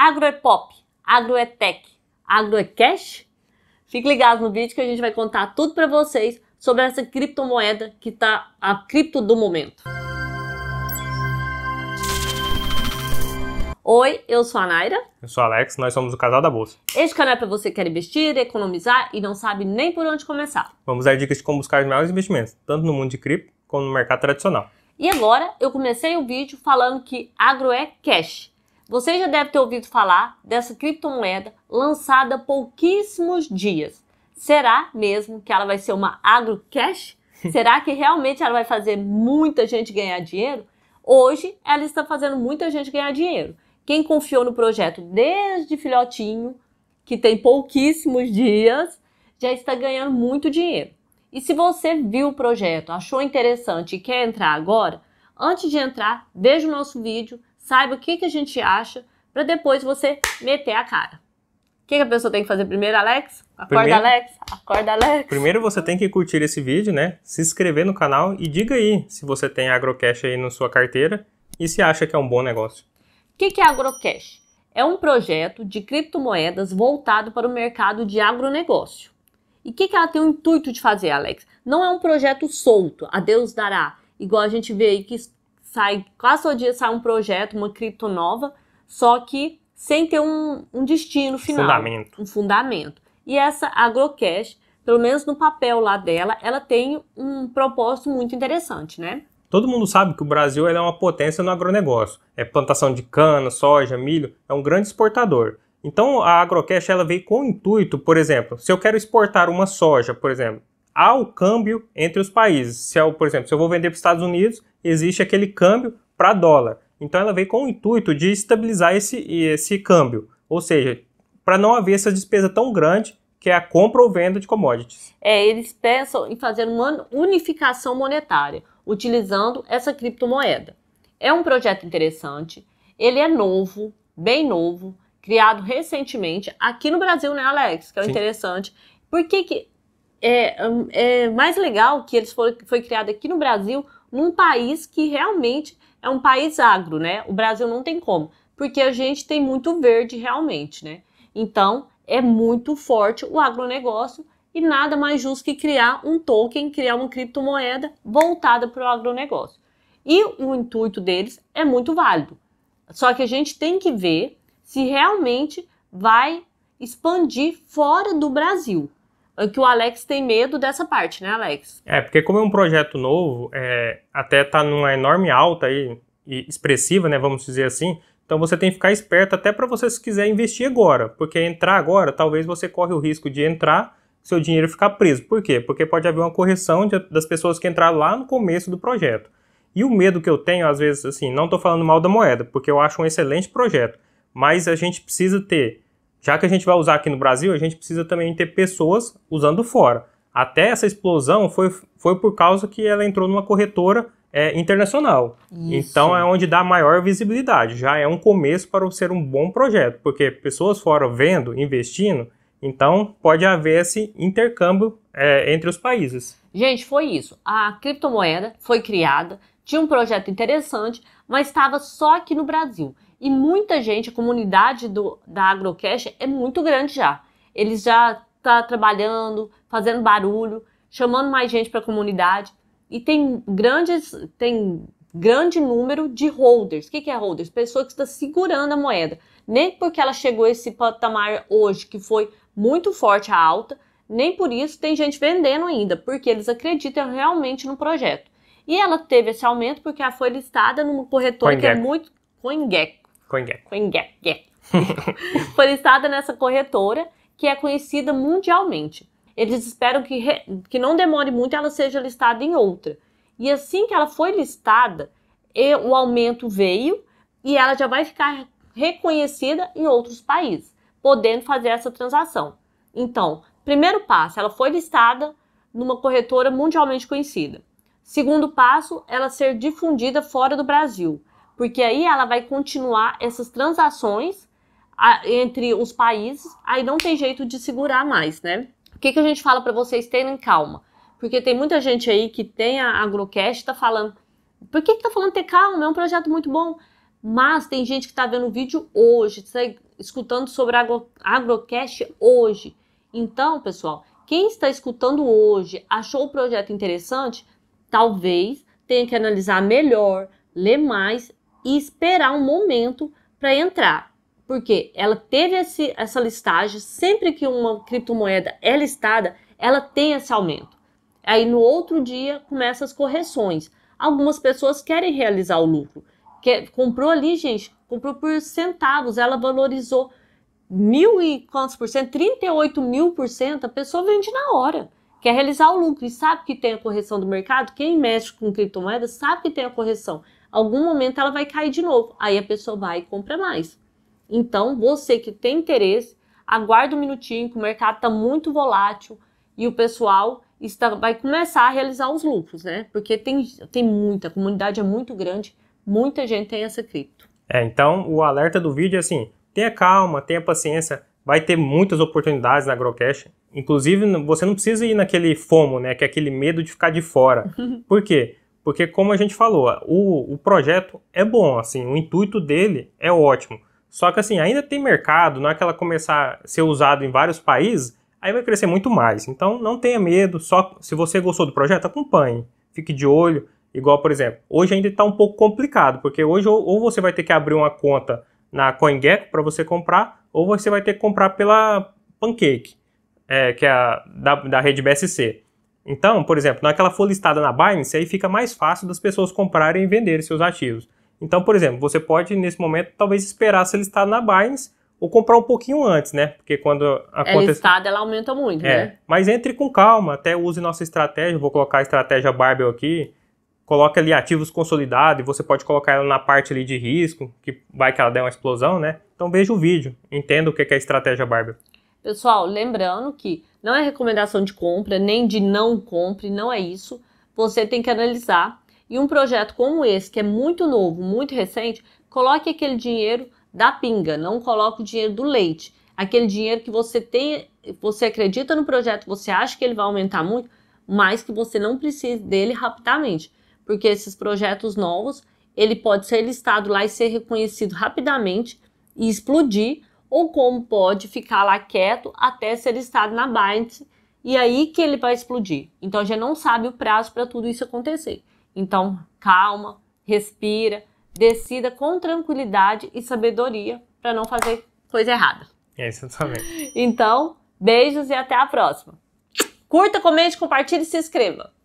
Agro é pop, agro é tech, agro é cash? Fique ligado no vídeo que a gente vai contar tudo para vocês sobre essa criptomoeda que está a cripto do momento. Oi, eu sou a Naira. Eu sou o Alex, nós somos o Casal da Bolsa. Este canal é para você que quer investir, economizar e não sabe nem por onde começar. Vamos dar dicas de como buscar os melhores investimentos, tanto no mundo de cripto como no mercado tradicional. E agora eu comecei o vídeo falando que agro é cash. Você já deve ter ouvido falar dessa criptomoeda lançada há pouquíssimos dias. Será mesmo que ela vai ser uma agrocash? Será que realmente ela vai fazer muita gente ganhar dinheiro? Hoje ela está fazendo muita gente ganhar dinheiro. Quem confiou no projeto desde filhotinho, que tem pouquíssimos dias, já está ganhando muito dinheiro. E se você viu o projeto, achou interessante e quer entrar agora, antes de entrar, veja o nosso vídeo saiba o que, que a gente acha, para depois você meter a cara. O que, que a pessoa tem que fazer primeiro, Alex? Acorda, primeiro, Alex. Acorda, Alex. Primeiro você tem que curtir esse vídeo, né? Se inscrever no canal e diga aí se você tem agrocash aí na sua carteira e se acha que é um bom negócio. O que, que é agrocash? É um projeto de criptomoedas voltado para o mercado de agronegócio. E o que, que ela tem o intuito de fazer, Alex? Não é um projeto solto, a Deus dará, igual a gente vê aí que sai quase todo dia sai um projeto, uma cripto nova, só que sem ter um, um destino final. Fundamento. Um fundamento. E essa Agrocash, pelo menos no papel lá dela, ela tem um propósito muito interessante, né? Todo mundo sabe que o Brasil é uma potência no agronegócio. É plantação de cana, soja, milho, é um grande exportador. Então a Agrocash ela veio com o intuito, por exemplo, se eu quero exportar uma soja, por exemplo, há o câmbio entre os países. Se eu, por exemplo, se eu vou vender para os Estados Unidos, existe aquele câmbio para dólar. Então ela veio com o intuito de estabilizar esse, esse câmbio, ou seja, para não haver essa despesa tão grande que é a compra ou venda de commodities. É, eles pensam em fazer uma unificação monetária utilizando essa criptomoeda. É um projeto interessante, ele é novo, bem novo, criado recentemente aqui no Brasil, né, Alex? Que é o interessante. Por que, que é, hum, é mais legal que eles foram, foi criado aqui no Brasil, num país que realmente é um país agro, né? O Brasil não tem como, porque a gente tem muito verde realmente, né? Então é muito forte o agronegócio e nada mais justo que criar um token, criar uma criptomoeda voltada para o agronegócio. E o intuito deles é muito válido. Só que a gente tem que ver se realmente vai expandir fora do Brasil. Ah, que o Alex tem medo dessa parte, né, Alex? É, porque como é um projeto novo, é, até tá numa enorme alta aí, e expressiva, né, vamos dizer assim, então você tem que ficar esperto até para você se quiser investir agora, porque entrar agora, talvez você corre o risco de entrar, seu dinheiro ficar preso. Por quê? Porque pode haver uma correção de, das pessoas que entraram lá no começo do projeto. E o medo que eu tenho, às vezes, assim, não estou falando mal da moeda, porque eu acho um excelente projeto, mas a gente precisa ter já que a gente vai usar aqui no Brasil, a gente precisa também ter pessoas usando fora. Até essa explosão foi, foi por causa que ela entrou numa corretora é, internacional. Isso. Então é onde dá maior visibilidade. Já é um começo para ser um bom projeto, porque pessoas fora vendo, investindo, então pode haver esse intercâmbio é, entre os países. Gente, foi isso. A criptomoeda foi criada tinha um projeto interessante, mas estava só aqui no Brasil. E muita gente, a comunidade do, da Agrocash é muito grande já. Eles já estão tá trabalhando, fazendo barulho, chamando mais gente para a comunidade. E tem grandes, tem grande número de holders. O que é holders? Pessoa que está segurando a moeda. Nem porque ela chegou a esse patamar hoje, que foi muito forte a alta, nem por isso tem gente vendendo ainda, porque eles acreditam realmente no projeto. E ela teve esse aumento porque ela foi listada numa corretora que é muito. CoinGecko. CoinGecko. CoinGecko. foi listada nessa corretora que é conhecida mundialmente. Eles esperam que, re... que não demore muito ela seja listada em outra. E assim que ela foi listada, o aumento veio e ela já vai ficar reconhecida em outros países, podendo fazer essa transação. Então, primeiro passo, ela foi listada numa corretora mundialmente conhecida. Segundo passo, ela ser difundida fora do Brasil, porque aí ela vai continuar essas transações entre os países, aí não tem jeito de segurar mais, né? O que, que a gente fala para vocês terem calma? Porque tem muita gente aí que tem a Agrocast tá falando, por que, que tá falando ter calma? É um projeto muito bom. Mas tem gente que está vendo o vídeo hoje, está escutando sobre a agro, Agrocast hoje. Então, pessoal, quem está escutando hoje, achou o projeto interessante, Talvez tenha que analisar melhor, ler mais e esperar um momento para entrar. Porque ela teve esse, essa listagem, sempre que uma criptomoeda é listada, ela tem esse aumento. Aí no outro dia começa as correções. Algumas pessoas querem realizar o lucro. Que comprou ali, gente, comprou por centavos, ela valorizou mil e quantos por cento? 38 mil por cento, a pessoa vende na hora quer realizar o lucro e sabe que tem a correção do mercado, quem mexe com criptomoedas sabe que tem a correção. Algum momento ela vai cair de novo, aí a pessoa vai e compra mais. Então, você que tem interesse, aguarde um minutinho que o mercado está muito volátil e o pessoal está, vai começar a realizar os lucros, né? Porque tem, tem muita, a comunidade é muito grande, muita gente tem essa cripto. É, então o alerta do vídeo é assim, tenha calma, tenha paciência, vai ter muitas oportunidades na AgroCash, Inclusive, você não precisa ir naquele FOMO, né? Que é aquele medo de ficar de fora. Por quê? Porque, como a gente falou, o, o projeto é bom, assim, o intuito dele é ótimo. Só que, assim, ainda tem mercado, na hora é que ela começar a ser usado em vários países, aí vai crescer muito mais. Então, não tenha medo, só se você gostou do projeto, acompanhe, fique de olho. Igual, por exemplo, hoje ainda está um pouco complicado, porque hoje ou, ou você vai ter que abrir uma conta na CoinGecko para você comprar, ou você vai ter que comprar pela Pancake é, que é a, da, da rede BSC. Então, por exemplo, naquela for listada na Binance, aí fica mais fácil das pessoas comprarem e venderem seus ativos. Então, por exemplo, você pode, nesse momento, talvez esperar ser listado na Binance ou comprar um pouquinho antes, né? Porque quando é acontece... É listada, ela aumenta muito, é. né? Mas entre com calma, até use nossa estratégia. Vou colocar a estratégia Barbell aqui. Coloque ali ativos consolidados e você pode colocar ela na parte ali de risco, que vai que ela der uma explosão, né? Então veja o vídeo, entenda o que é a estratégia Barbell. Pessoal, lembrando que não é recomendação de compra, nem de não compre, não é isso. Você tem que analisar. E um projeto como esse, que é muito novo, muito recente, coloque aquele dinheiro da pinga, não coloque o dinheiro do leite. Aquele dinheiro que você tem, você acredita no projeto, você acha que ele vai aumentar muito, mas que você não precise dele rapidamente, porque esses projetos novos, ele pode ser listado lá e ser reconhecido rapidamente e explodir ou como pode ficar lá quieto até ser listado na Binance e aí que ele vai explodir. Então já não sabe o prazo para tudo isso acontecer. Então calma, respira, decida com tranquilidade e sabedoria para não fazer coisa errada. É isso também. Então, beijos e até a próxima. Curta, comente, compartilhe e se inscreva.